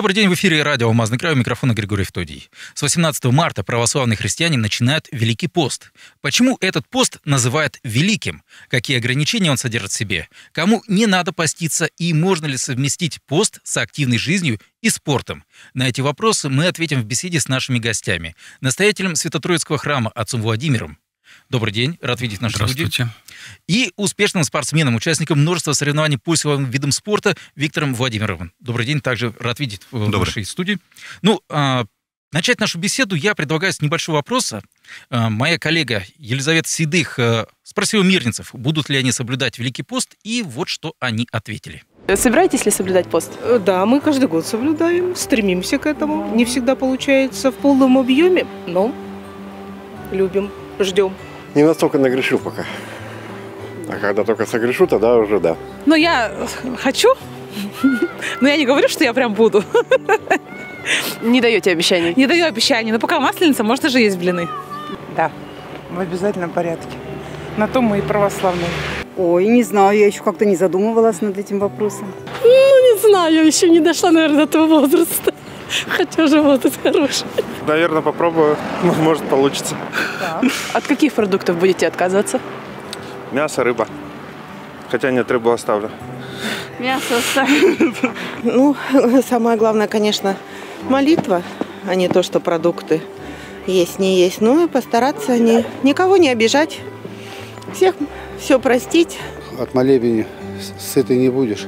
Добрый день, в эфире радио «Алмазный край», у микрофона Григорий Фтодий. С 18 марта православные христиане начинают Великий пост. Почему этот пост называют Великим? Какие ограничения он содержит в себе? Кому не надо поститься и можно ли совместить пост с активной жизнью и спортом? На эти вопросы мы ответим в беседе с нашими гостями. Настоятелем Святотроицкого храма отцом Владимиром Добрый день, рад видеть наши Здравствуйте. И успешным спортсменом, участником множества соревнований по силовым видам спорта Виктором Владимировым. Добрый день, также рад видеть в Добрый. нашей студии. Ну, а, начать нашу беседу я предлагаю с небольшого вопроса. А, моя коллега Елизавета Седых а, спросила мирницев, будут ли они соблюдать Великий пост, и вот что они ответили. Собираетесь ли соблюдать пост? Э, да, мы каждый год соблюдаем, стремимся к этому. Не всегда получается в полном объеме, но любим, ждем не настолько нагрешил пока. А когда только согрешу, тогда уже да. Ну, я хочу, но я не говорю, что я прям буду. Не даете обещаний? Не даю обещаний, но пока масленица, может, даже есть блины. Да, в обязательном порядке. На то мы и православные. Ой, не знаю, я еще как-то не задумывалась над этим вопросом. Ну, не знаю, я еще не дошла, наверное, до этого возраста. Хотя животность хороший. Наверное, попробую. Ну, может, получится. От каких продуктов будете отказываться? Мясо, рыба. Хотя нет, рыбу оставлю. Мясо оставлю. Ну, самое главное, конечно, молитва, а не то, что продукты есть, не есть. Ну и постараться не, никого не обижать, всех все простить. От молебени сытый не будешь.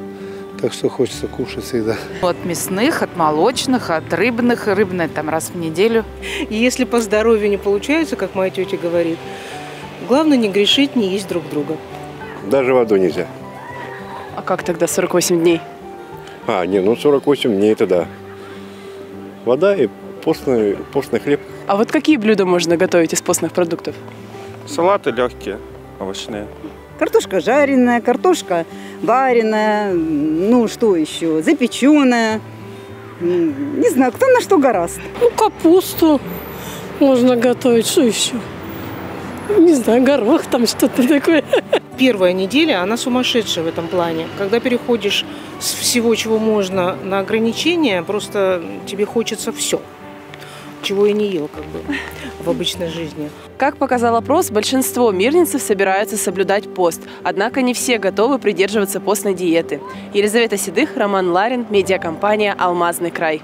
Так что хочется кушать всегда. От мясных, от молочных, от рыбных. Рыбные там раз в неделю. И если по здоровью не получается, как моя тетя говорит, главное не грешить, не есть друг друга. Даже воду нельзя. А как тогда 48 дней? А, не, ну 48 дней это да. Вода и постный, постный хлеб. А вот какие блюда можно готовить из постных продуктов? Салаты легкие, овощные. Картошка жареная, картошка вареная, ну что еще, запеченная. Не знаю, кто на что гораст. Ну, капусту можно готовить, что еще? Не знаю, горох там что-то такое. Первая неделя, она сумасшедшая в этом плане. Когда переходишь с всего, чего можно, на ограничения, просто тебе хочется все чего я не ел, как бы в обычной жизни. Как показал опрос, большинство мирницев собираются соблюдать пост, однако не все готовы придерживаться постной диеты. Елизавета Седых, Роман Ларин, медиакомпания «Алмазный край».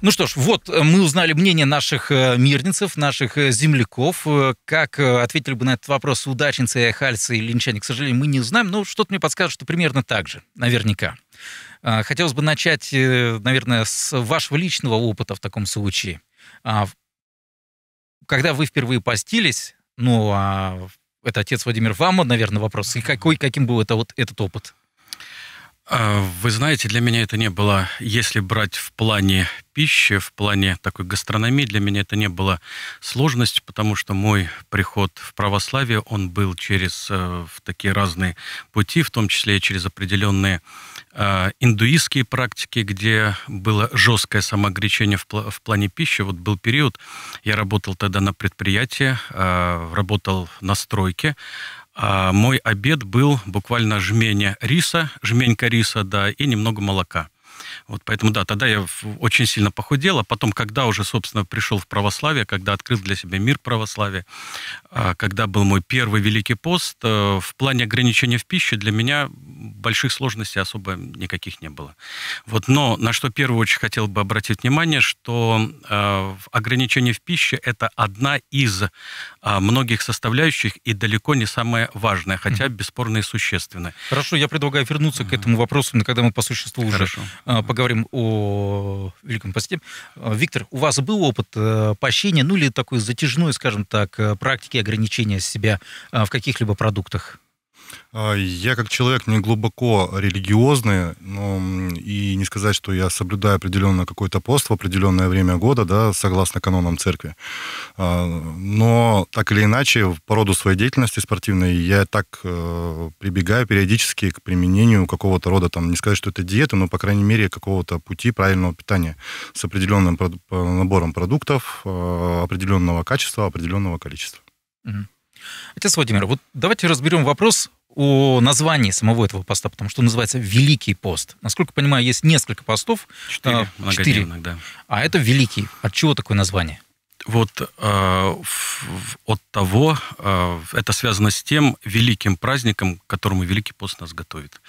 Ну что ж, вот э, мы узнали мнение наших э, мирницев, наших э, земляков. Как ответили бы на этот вопрос удачницы, хальцы, и линчане, к сожалению, мы не знаем, но что-то мне подскажет, что примерно так же, наверняка. Хотелось бы начать, наверное, с вашего личного опыта в таком случае. А, когда вы впервые постились, ну, а это отец Владимир, вам, наверное, вопрос. И какой, каким был это, вот, этот опыт? А, вы знаете, для меня это не было, если брать в плане пищи, в плане такой гастрономии, для меня это не было сложность, потому что мой приход в православие, он был через э, в такие разные пути, в том числе и через определенные э, индуистские практики, где было жесткое самоогречение в, плане пищи. Вот был период, я работал тогда на предприятии, э, работал на стройке, а, мой обед был буквально жменя риса, жменька риса, да, и немного молока. Вот поэтому, да, тогда я очень сильно похудел, а потом, когда уже, собственно, пришел в православие, когда открыл для себя мир православия, а, когда был мой первый Великий пост, э, в плане ограничения в пище для меня больших сложностей особо никаких не было. Вот, но на что первое очень хотел бы обратить внимание, что э, ограничение в пище – это одна из э, многих составляющих и далеко не самая важная, хотя бесспорно и существенная. Хорошо, я предлагаю вернуться к этому вопросу, когда мы по существу Хорошо. уже а, поговорим говорим о Великом посте. Э, Виктор, у вас был опыт э, поощрения, ну или такой затяжной, скажем так, э, практики ограничения себя в каких-либо продуктах? А, я как человек не глубоко религиозный, но и не сказать, что я соблюдаю определенное какое то пост в определенное время года, да, согласно канонам церкви. А, но так или иначе, по роду своей деятельности спортивной, я так э, прибегаю периодически к применению какого-то рода, там, не сказать, что это диета, но, по крайней мере, какого-то пути правильного питания с определенным набором продуктов, э, определенного качества, определенного количества. Отец Владимир, вот давайте разберем вопрос о названии самого этого поста, потому что он называется «Великий пост». Насколько понимаю, есть несколько постов. Четыре, а, четыре. да. А это «Великий». От чего такое название? Вот э, от того, э, это связано с тем великим праздником, к которому Великий пост нас готовит.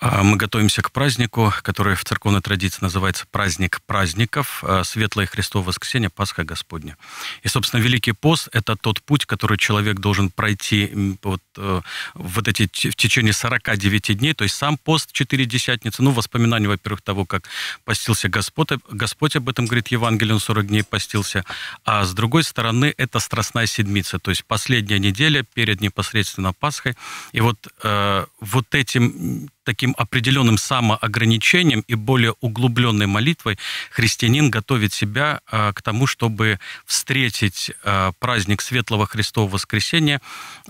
А мы готовимся к празднику, который в церковной традиции называется «Праздник праздников», э, Светлое Христово Воскресенье, Пасха Господня. И, собственно, Великий пост – это тот путь, который человек должен пройти вот, э, вот эти, в течение 49 дней, то есть сам пост 4 десятницы, ну, воспоминания, во-первых, того, как постился Господь, Господь об этом говорит, Евангелие, он 40 дней постился, а с другой стороны, это Страстная Седмица, то есть последняя неделя перед непосредственно Пасхой, и вот, э, вот этим таким определенным самоограничением и более углубленной молитвой христианин готовит себя э, к тому, чтобы встретить э, праздник Светлого Христового Воскресения,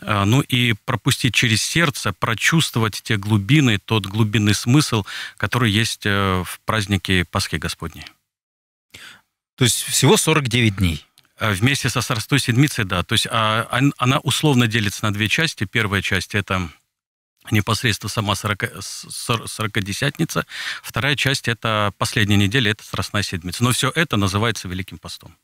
э, ну и пропустить через сердце, прочувствовать те глубины, тот глубинный смысл, который есть в празднике Пасхи Господней. То есть всего 49 дней вместе со сорстой Седмицей, да. То есть а, а, она условно делится на две части. Первая часть – это непосредственно сама 40, Вторая часть – это последняя неделя, это Страстная Седмица. Но все это называется Великим постом.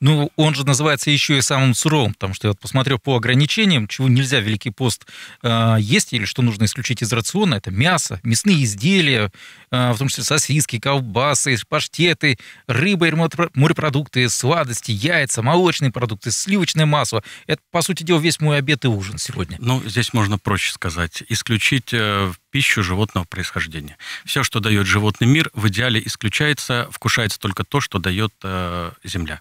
Ну, он же называется еще и самым суровым, потому что я вот посмотрел по ограничениям, чего нельзя Великий пост э, есть или что нужно исключить из рациона, это мясо, мясные изделия, э, в том числе сосиски, колбасы, паштеты, рыба и морепродукты, сладости, яйца, молочные продукты, сливочное масло. Это, по сути дела, весь мой обед и ужин сегодня. Ну, здесь можно проще сказать. Исключить э, пищу животного происхождения. Все, что дает животный мир, в идеале исключается, вкушается только то, что дает э, земля.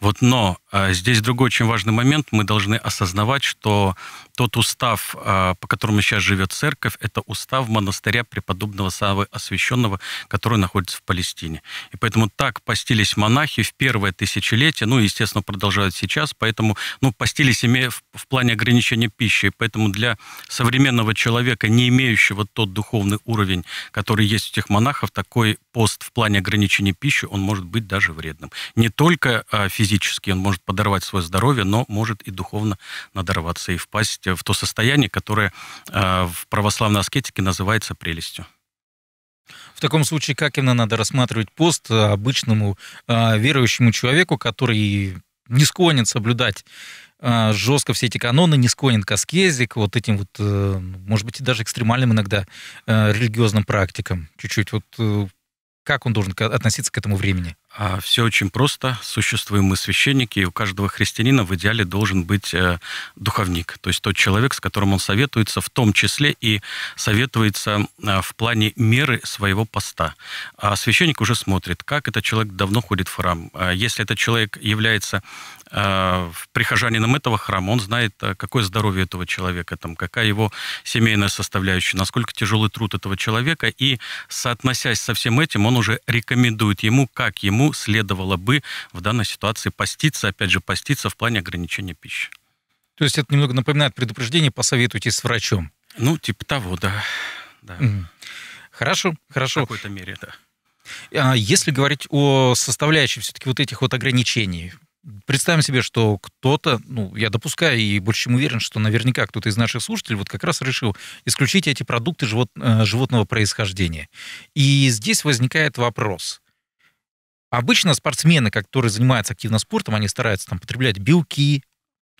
Вот, но э, здесь другой очень важный момент. Мы должны осознавать, что тот устав, а, по которому сейчас живет церковь, это устав монастыря преподобного Савы Освященного, который находится в Палестине. И поэтому так постились монахи в первое тысячелетие, ну, естественно, продолжают сейчас, поэтому, ну, постились имея в, в плане ограничения пищи, поэтому для современного человека, не имеющего тот духовный уровень, который есть у тех монахов, такой пост в плане ограничения пищи, он может быть даже вредным. Не только а, физически он может подорвать свое здоровье, но может и духовно надорваться и впасть есть э, в то состояние, которое э, в православной аскетике называется прелестью. В таком случае, как именно надо рассматривать пост э, обычному верующему человеку, который не склонен соблюдать жестко все эти каноны, не склонен к аскезе, к вот этим вот, может быть, и даже экстремальным иногда религиозным практикам. Чуть-чуть вот как он должен относиться к этому времени? А Все очень просто. Существуем мы священники, и у каждого христианина в идеале должен быть э, духовник, то есть тот человек, с которым он советуется, в том числе и советуется э, в плане меры своего поста. А священник уже смотрит, как этот человек давно ходит в храм. А если этот человек является э, прихожанином этого храма, он знает, какое здоровье этого человека, там, какая его семейная составляющая, насколько тяжелый труд этого человека, и, соотносясь со всем этим, он уже рекомендует ему, как ему чему следовало бы в данной ситуации поститься, опять же, поститься в плане ограничения пищи. То есть это немного напоминает предупреждение, посоветуйтесь с врачом. Ну, типа того, да. да. Угу. Хорошо, хорошо. В какой-то мере, да. А если говорить о составляющей все-таки вот этих вот ограничений, представим себе, что кто-то, ну, я допускаю и больше чем уверен, что наверняка кто-то из наших слушателей вот как раз решил исключить эти продукты живот, э, животного происхождения. И здесь возникает вопрос – Обычно спортсмены, которые занимаются активно спортом, они стараются там потреблять белки,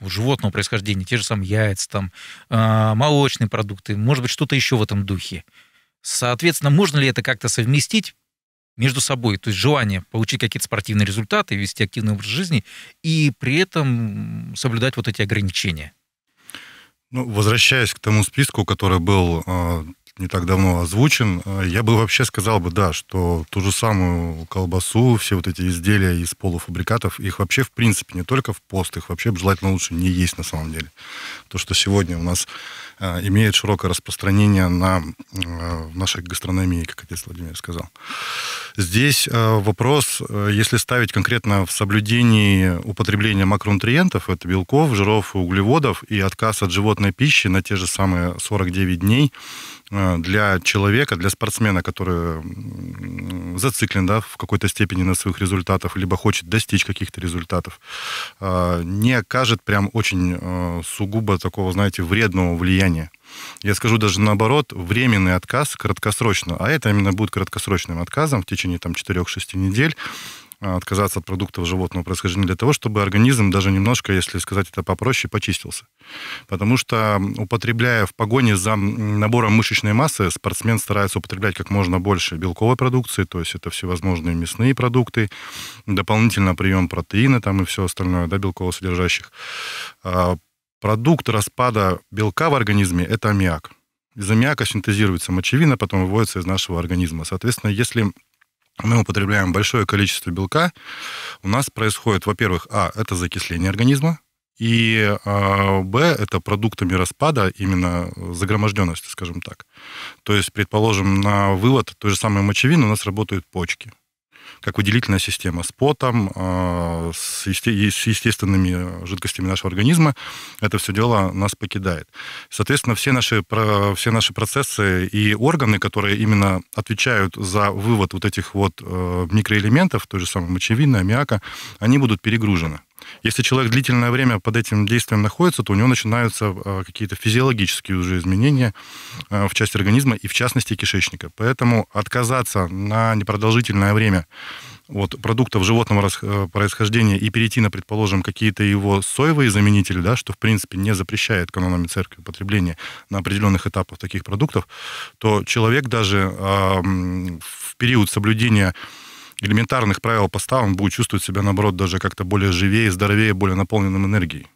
животного происхождения, те же самые яйца, там, э, молочные продукты, может быть, что-то еще в этом духе. Соответственно, можно ли это как-то совместить между собой? То есть желание получить какие-то спортивные результаты, вести активный образ жизни и при этом соблюдать вот эти ограничения? Ну, возвращаясь к тому списку, который был э, не так давно озвучен, э, я бы вообще сказал бы, да, что ту же самую колбасу, все вот эти изделия из полуфабрикатов, их вообще, в принципе, не только в пост, их вообще желательно лучше не есть на самом деле. То, что сегодня у нас э, имеет широкое распространение на, э, в нашей гастрономии, как отец Владимир сказал. Здесь вопрос, если ставить конкретно в соблюдении употребления макронутриентов, это белков, жиров и углеводов, и отказ от животной пищи на те же самые 49 дней – Э, для человека, для спортсмена, который зациклен да, в какой-то степени на своих результатах, либо хочет достичь каких-то результатов, э, не окажет прям очень э, сугубо такого, знаете, вредного влияния. Я скажу даже наоборот, временный отказ краткосрочно, а это именно будет краткосрочным отказом в течение там 4-6 недель, Э, отказаться от продуктов животного происхождения для того, чтобы организм даже немножко, если сказать это попроще, почистился. Потому что, употребляя в погоне за набором мышечной массы, спортсмен старается употреблять как можно больше белковой продукции, то есть это всевозможные мясные продукты, дополнительно прием протеина там и все остальное, да, белково-содержащих. А, продукт распада белка в организме – это аммиак. Из аммиака синтезируется мочевина, потом выводится из нашего организма. Соответственно, если мы употребляем большое количество белка, у нас происходит, во-первых, а, это закисление организма, и а, Б это продуктами распада именно э, загроможденности, скажем так. То есть, предположим, на вывод той же самой мочевины у нас работают почки как выделительная система с потом, а, с, естественными жидкостями нашего организма. Это все дело нас покидает. Соответственно, все наши, все наши процессы и органы, которые именно отвечают за вывод вот этих вот э, микроэлементов, то же самое, мочевина, аммиака, они будут перегружены. Если человек длительное время под этим действием находится, то у него начинаются э, какие-то физиологические уже изменения э, в части организма и в частности кишечника. Поэтому отказаться на непродолжительное время от продуктов животного э, происхождения и перейти на, предположим, какие-то его соевые заменители, да, что, в принципе, не запрещает канонами церкви употребление на определенных этапах таких продуктов, то человек даже э, в период соблюдения элементарных правил поста он будет чувствовать себя, наоборот, даже как-то более живее, здоровее, более наполненным энергией.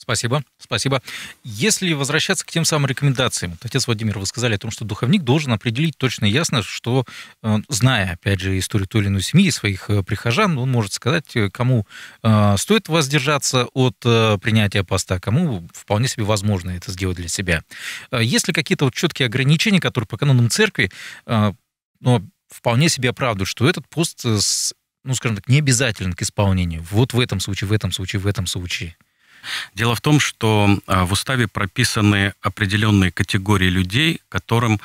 Спасибо, спасибо. Если возвращаться к тем самым рекомендациям, отец Владимир, вы сказали о том, что духовник должен определить точно и ясно, что, э, зная, опять же, историю той или иной семьи своих э, прихожан, он может сказать, э, кому стоит воздержаться от принятия поста, а кому вполне себе возможно это сделать для себя. Есть ли какие-то вот четкие ограничения, которые по канонам церкви но вполне себе оправдывают, что этот пост, э, ну, скажем так, не обязателен к исполнению. Вот в этом случае, в этом случае, в этом случае. Дело в том, что а, в уставе прописаны определенные категории людей, которым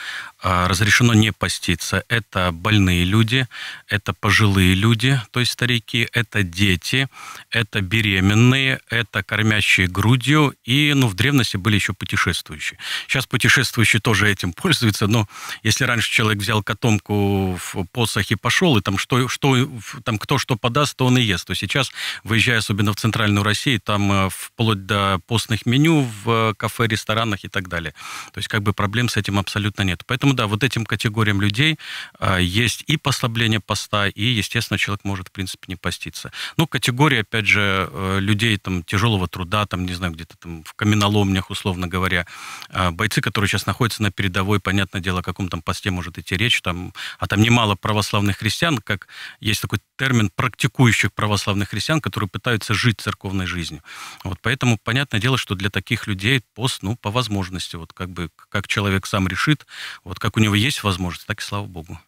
а, разрешено не поститься. Это больные люди, это пожилые люди, то есть старики, это дети, это беременные, это кормящие грудью, и ну, в древности были еще путешествующие. Сейчас путешествующие тоже этим пользуются, но если раньше человек взял котомку в посох и пошел, и там, что, что, там кто что подаст, то он и ест. То сейчас, выезжая особенно в Центральную Россию, там э, вплоть до постных меню в э, кафе, ресторанах и так далее. То есть как бы проблем с этим абсолютно нет. Поэтому Поэтому, да, вот этим категориям людей а, есть и послабление поста, и, естественно, человек может, в принципе, не поститься. Ну, категория, опять же, э, людей там тяжелого труда, там, не знаю, где-то там в каменоломнях, условно говоря, а, бойцы, которые сейчас находятся на передовой, понятное дело, о каком там посте может идти речь, там, а там немало православных христиан, как есть такой термин практикующих православных христиан, которые пытаются жить церковной жизнью. Вот поэтому понятное дело, что для таких людей пост, ну, по возможности, вот как бы, как человек сам решит, вот как у него есть возможность, так и слава богу.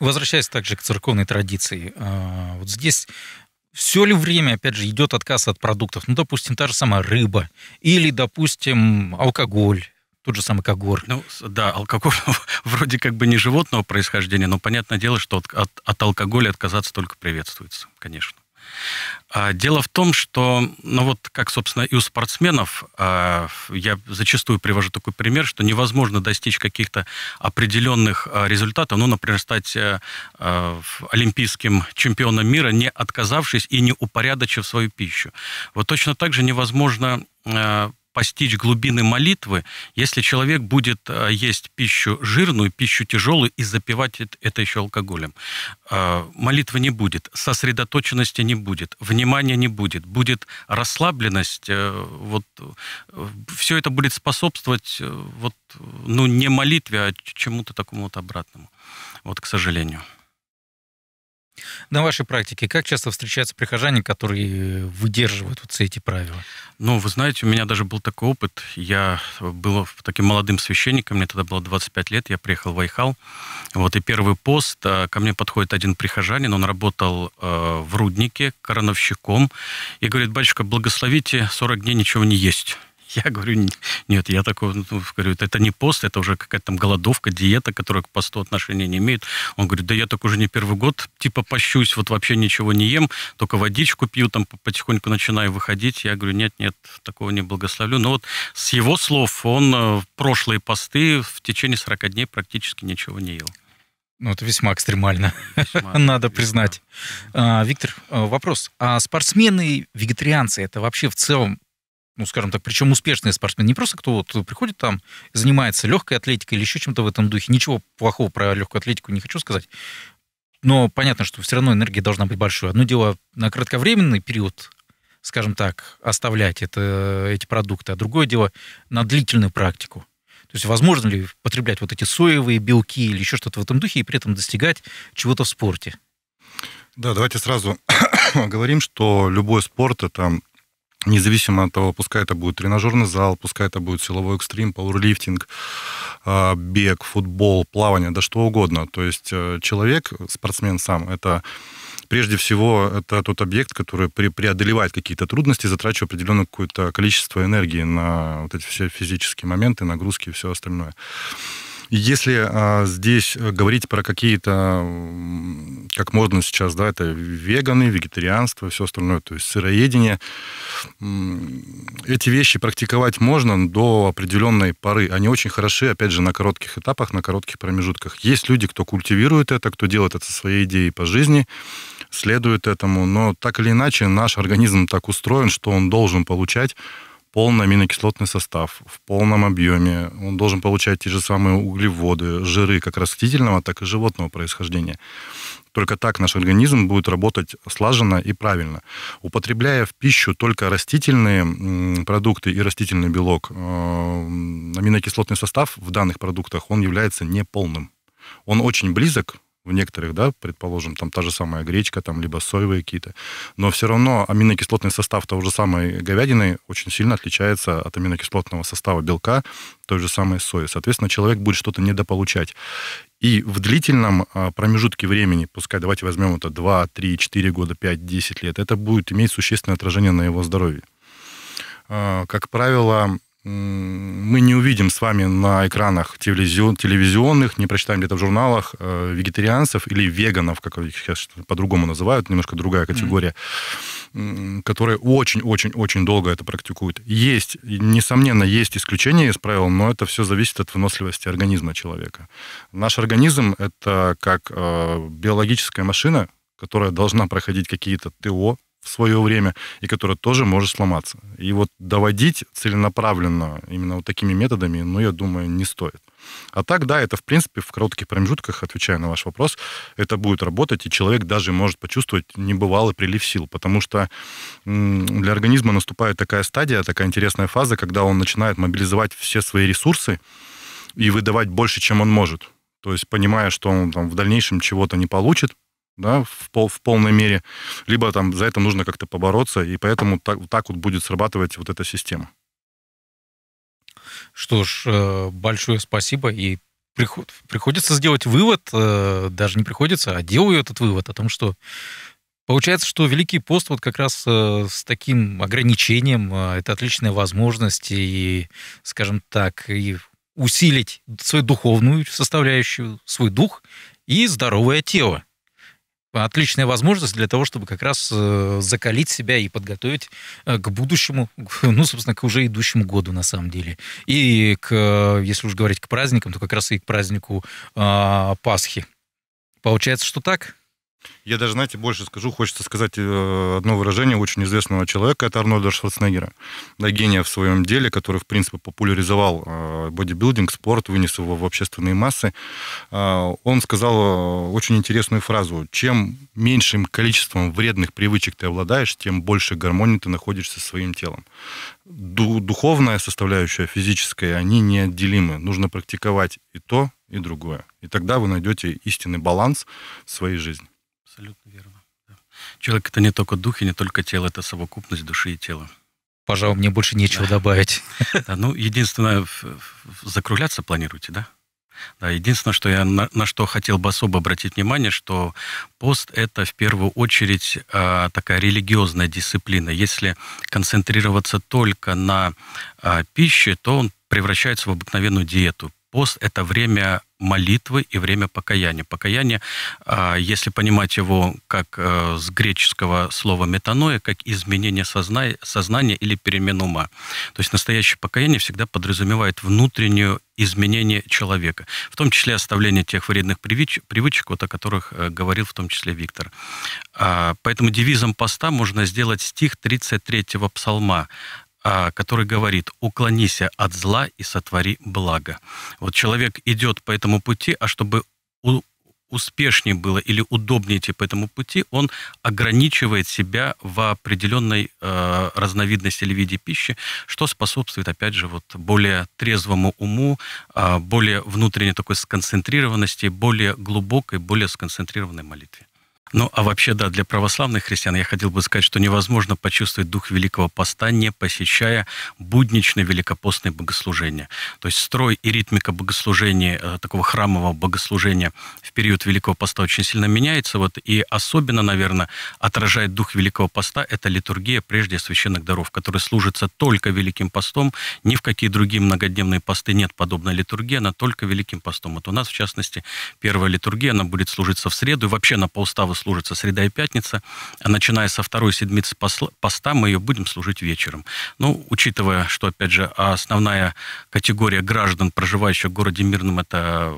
Возвращаясь также к церковной традиции, а, вот здесь все ли время, опять же, идет отказ от продуктов? Ну, допустим, та же самая рыба или, допустим, алкоголь, тот же самый когор. Ну, да, алкоголь вроде как бы не животного происхождения, но понятное дело, что от, от, от алкоголя отказаться только приветствуется, конечно. А, дело в том, что, ну вот как, собственно, и у спортсменов, а, я зачастую привожу такой пример, что невозможно достичь каких-то определенных а, результатов, ну, например, стать э, олимпийским чемпионом мира, не отказавшись и не упорядочив свою пищу. Вот точно так же невозможно э, постичь глубины молитвы, если человек будет э, есть пищу жирную, пищу тяжелую и запивать это еще алкоголем. Э, молитвы не будет, сосредоточенности не будет, внимания не будет, будет расслабленность. Э, вот, все это будет способствовать вот, ну, не молитве, а чему-то такому вот обратному. Вот, к сожалению. На вашей практике как часто встречаются прихожане, которые выдерживают вот все эти правила? Ну, вы знаете, у меня даже был такой опыт. Я был таким молодым священником, мне тогда было 25 лет, я приехал в Айхал. Вот, и первый пост, а, ко мне подходит один прихожанин, он работал э, в руднике, крановщиком, и говорит, батюшка, благословите, 40 дней ничего не есть. Я говорю, нет, я такой ну, говорю, это не пост, это уже какая-то там голодовка, диета, которая к посту отношения не имеет. Он говорит, да я так уже не первый год, типа пощусь, вот вообще ничего не ем, только водичку пью, там потихоньку начинаю выходить. Я говорю, нет, нет, такого не благословлю. Но вот с его слов он э, в прошлые посты в течение 40 дней практически ничего не ел. Ну, это весьма экстремально, весьма, надо весьма. признать. А, Виктор, э, вопрос. А спортсмены, вегетарианцы, это вообще в целом ну, скажем так, причем успешные спортсмены, не просто кто вот приходит там, занимается легкой атлетикой или еще чем-то в этом духе. Ничего плохого про легкую атлетику не хочу сказать. Но понятно, что все равно энергия должна быть большой. Одно дело на кратковременный период, скажем так, оставлять это, эти продукты, а другое дело на длительную практику. То есть возможно ли потреблять вот эти соевые белки или еще что-то в этом духе и при этом достигать чего-то в спорте? Да, давайте сразу говорим, что любой спорт – это Независимо от того, пускай это будет тренажерный зал, пускай это будет силовой экстрим, пауэрлифтинг, а, бег, футбол, плавание, да что угодно. То есть э, человек, спортсмен сам, это прежде всего это тот объект, который преодолевает какие-то трудности, затрачивая определенное какое-то количество энергии на вот эти все физические моменты, нагрузки и все остальное. Если а, здесь говорить про какие-то, как можно сейчас, да, это веганы, вегетарианство, все остальное, то есть сыроедение, эти вещи практиковать можно до определенной поры. Они очень хороши, опять же, на коротких этапах, на коротких промежутках. Есть люди, кто культивирует это, кто делает это со своей идеей по жизни, следует этому. Но так или иначе, наш организм так устроен, что он должен получать полный аминокислотный состав в полном объеме. Он должен получать те же самые углеводы, жиры как растительного, так и животного происхождения. Только так наш организм будет работать слаженно и правильно. Употребляя в пищу только растительные продукты и растительный белок, э, аминокислотный состав в данных продуктах, он является неполным. Он очень близок в некоторых, да, предположим, там та же самая гречка, там, либо соевые какие-то, но все равно аминокислотный состав того же самой говядины очень сильно отличается от аминокислотного состава белка той же самой сои. Соответственно, человек будет что-то недополучать. И в длительном а, промежутке времени, пускай давайте возьмем это 2, 3, 4 года, 5, 10 лет, это будет иметь существенное отражение на его здоровье. А, как правило, мы не увидим с вами на экранах телевизионных, не прочитаем где-то в журналах э, вегетарианцев или веганов, как их сейчас по-другому называют, немножко другая категория, mm-hmm. которые очень-очень-очень долго это практикуют. Есть, несомненно, есть исключения из правил, но это все зависит от выносливости организма человека. Наш организм это как э, биологическая машина, которая должна проходить какие-то ТО, в свое время, и которая тоже может сломаться. И вот доводить целенаправленно именно вот такими методами, ну, я думаю, не стоит. А так, да, это, в принципе, в коротких промежутках, отвечая на ваш вопрос, это будет работать, и человек даже может почувствовать небывалый прилив сил, потому что для организма наступает такая стадия, такая интересная фаза, когда он начинает мобилизовать все свои ресурсы и выдавать больше, чем он может. То есть, понимая, что он там, в дальнейшем чего-то не получит, да, в, пол, в полной мере, либо там за это нужно как-то побороться, и поэтому так, так вот будет срабатывать вот эта система. Что ж, э, большое спасибо и приход, приходится сделать вывод, э, даже не приходится, а делаю этот вывод о том, что Получается, что Великий пост вот как раз э, с таким ограничением это отличная возможность и, скажем так, и усилить свою духовную составляющую, свой дух и здоровое тело отличная возможность для того, чтобы как раз э, закалить себя и подготовить э, к будущему, ну, собственно, к уже идущему году на самом деле. И, к, если уж говорить к праздникам, то как раз и к празднику а, Пасхи. Получается, что так? Я даже, знаете, больше скажу, хочется сказать э, одно выражение очень известного человека, это Арнольда Шварценеггера, да, гения в своем деле, который, в принципе, популяризовал э, бодибилдинг, спорт, вынес его в общественные массы. Э, он сказал очень интересную фразу, чем меньшим количеством вредных привычек ты обладаешь, тем больше гармонии ты находишься со своим телом. Духовная составляющая, физическая, они неотделимы. Нужно практиковать и то, и другое. И тогда вы найдете истинный баланс в своей жизни. Абсолютно верно. Да. Человек — это не только дух и не только тело, это совокупность души и тела. Пожалуй, мне больше нечего да. добавить. Да, ну, единственное, закругляться планируете, да? Да, единственное, что я на, на что хотел бы особо обратить внимание, что пост это в первую очередь э, такая религиозная дисциплина. Если концентрироваться только на э, пище, то он превращается в обыкновенную диету пост – это время молитвы и время покаяния. Покаяние, а, если понимать его как э, с греческого слова метаноя, как изменение сознания, или перемен ума. То есть настоящее покаяние всегда подразумевает внутреннее изменение человека, в том числе оставление тех вредных привычек, вот о которых э, говорил в том числе Виктор. А, поэтому девизом поста можно сделать стих 33-го псалма а, который говорит «Уклонись от зла и сотвори благо». Вот человек идет по этому пути, а чтобы успешнее было или удобнее идти по этому пути, он ограничивает себя в определенной э, разновидности или виде пищи, что способствует, опять же, вот более трезвому уму, э, более внутренней такой сконцентрированности, более глубокой, более сконцентрированной молитве. Ну, а вообще, да, для православных христиан я хотел бы сказать, что невозможно почувствовать дух Великого Поста, не посещая будничное великопостное богослужение. То есть строй и ритмика богослужения, э, такого храмового богослужения в период Великого Поста очень сильно меняется. Вот, и особенно, наверное, отражает дух Великого Поста это литургия прежде священных даров, которая служится только Великим Постом. Ни в какие другие многодневные посты нет подобной литургии, она только Великим Постом. Вот у нас, в частности, первая литургия, она будет служиться в среду, и вообще на полставу служится среда и пятница. А начиная со второй седмицы поста мы ее будем служить вечером. Ну, учитывая, что, опять же, основная категория граждан, проживающих в городе Мирном, это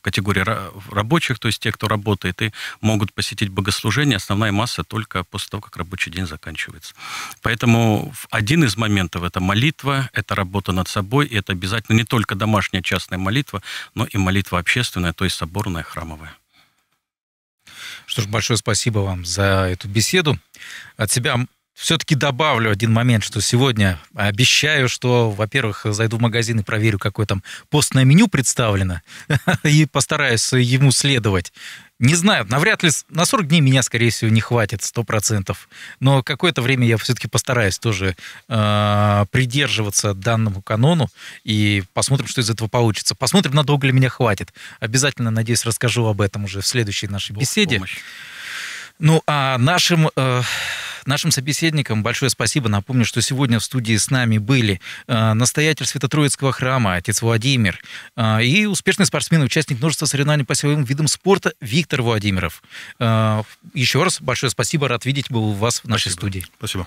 категория рабочих, то есть те, кто работает и могут посетить богослужение, основная масса только после того, как рабочий день заканчивается. Поэтому один из моментов – это молитва, это работа над собой, и это обязательно не только домашняя частная молитва, но и молитва общественная, то есть соборная, храмовая. Что ж, большое спасибо вам за эту беседу. От себя все-таки добавлю один момент, что сегодня обещаю, что, во-первых, зайду в магазин и проверю, какое там постное меню представлено, и постараюсь ему следовать. Не знаю, навряд ли на 40 дней меня, скорее всего, не хватит 100%. Но какое-то время я все-таки постараюсь тоже э, придерживаться данному канону и посмотрим, что из этого получится. Посмотрим, надолго ли меня хватит. Обязательно, надеюсь, расскажу об этом уже в следующей нашей беседе. Помощь. Ну, а нашим... Э, Нашим собеседникам большое спасибо. Напомню, что сегодня в студии с нами были э, настоятель Свято-Троицкого храма, отец Владимир, э, и успешный спортсмен, участник множества соревнований по силовым видам спорта Виктор Владимиров. Э, еще раз большое спасибо. Рад видеть был вас в нашей спасибо. студии. Спасибо.